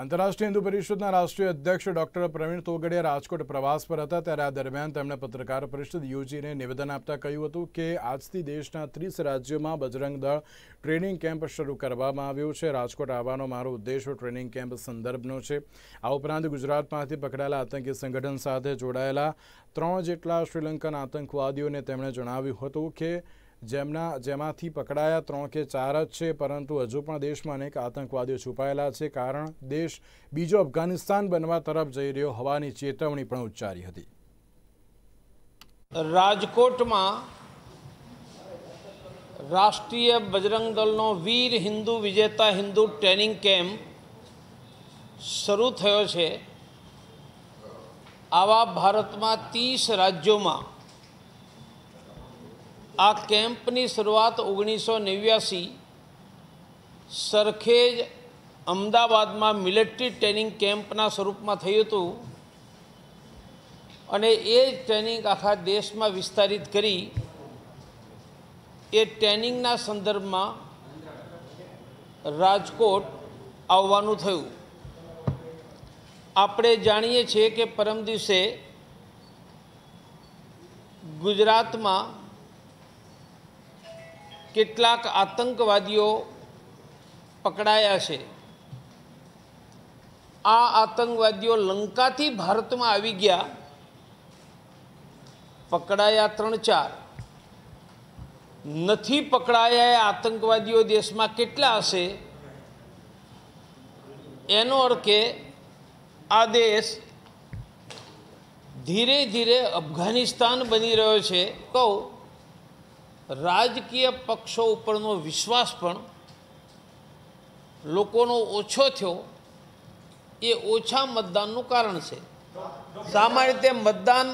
આંતરરાષ્ટ્રીય હિન્દુ પરિષદના રાષ્ટ્રીય અધ્યક્ષ ડોક્ટર પ્રવીણ તોગડિયા રાજકોટ પ્રવાસ પર હતા ત્યારે આ દરમિયાન તેમણે પત્રકાર પરિષદ યોજીને નિવેદન આપતા કહ્યું હતું કે આજથી દેશના ત્રીસ રાજ્યોમાં બજરંગ દળ ટ્રેનિંગ કેમ્પ શરૂ કરવામાં આવ્યો છે રાજકોટ આવવાનો મારો ઉદ્દેશો ટ્રેનિંગ કેમ્પ સંદર્ભનો છે આ ઉપરાંત ગુજરાતમાંથી પકડાયેલા આતંકી સંગઠન સાથે જોડાયેલા ત્રણ જેટલા શ્રીલંકન આતંકવાદીઓને તેમણે જણાવ્યું હતું કે જેમના જેમાંથી પકડાયા ત્રણ કે ચાર જ છે પરંતુ હજુ પણ દેશમાં અનેક આતંકવાદીઓ છુપાયેલા છે કારણ દેશ બીજો અફઘાનિસ્તાન બનવા તરફ જઈ રહ્યો હોવાની ચેતવણી પણ ઉચ્ચારી હતી રાજકોટમાં રાષ્ટ્રીય બજરંગ દળનો વીર હિન્દુ વિજેતા હિન્દુ ટ્રેનિંગ કેમ્પ શરૂ થયો છે આવા ભારતમાં ત્રીસ રાજ્યોમાં આ કેમ્પની શરૂઆત ઓગણીસો નેવ્યાસી સરખેજ અમદાવાદમાં મિલિટરી ટ્રેનિંગ કેમ્પના સ્વરૂપમાં થયું હતું અને એ જ ટ્રેનિંગ આખા દેશમાં વિસ્તારિત કરી એ ટ્રેનિંગના સંદર્ભમાં રાજકોટ આવવાનું થયું આપણે જાણીએ છીએ કે પરમ દિવસે ગુજરાતમાં કેટલાક આતંકવાદીઓ પકડાયા છે આ આતંકવાદીઓ લંકાથી ભારતમાં આવી ગયા પકડાયા ત્રણ ચાર નથી પકડાયા આતંકવાદીઓ દેશમાં કેટલા હશે એનો અર્થ કે આ દેશ ધીરે ધીરે અફઘાનિસ્તાન બની રહ્યો છે કહું રાજકીય પક્ષો ઉપરનો વિશ્વાસ પણ લોકોનો ઓછો થયો એ ઓછા મતદાનનું કારણ છે સામાન્ય રીતે મતદાન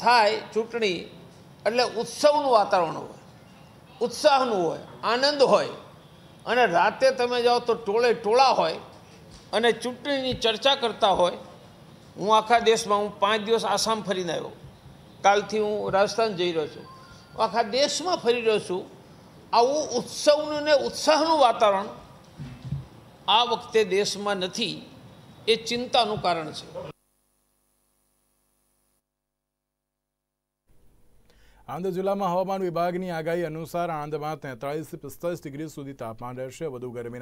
થાય ચૂંટણી એટલે ઉત્સવનું વાતાવરણ હોય ઉત્સાહનું હોય આનંદ હોય અને રાતે તમે જાઓ તો ટોળે ટોળા હોય અને ચૂંટણીની ચર્ચા કરતા હોય હું આખા દેશમાં હું પાંચ દિવસ આસામ ફરીને આવ્યો કાલથી હું રાજસ્થાન જઈ રહ્યો છું આખા દેશમાં ફરી રહ્યો છું આવું ઉત્સવનું ને ઉત્સાહનું વાતાવરણ આ વખતે દેશમાં નથી એ ચિંતાનું કારણ છે આણંદ જિલ્લામાં હવામાન વિભાગની આગાહી અનુસાર આણંદમાં તેતાળીસથી પિસ્તાલીસ ડિગ્રી સુધી તાપમાન રહેશે વધુ ગરમી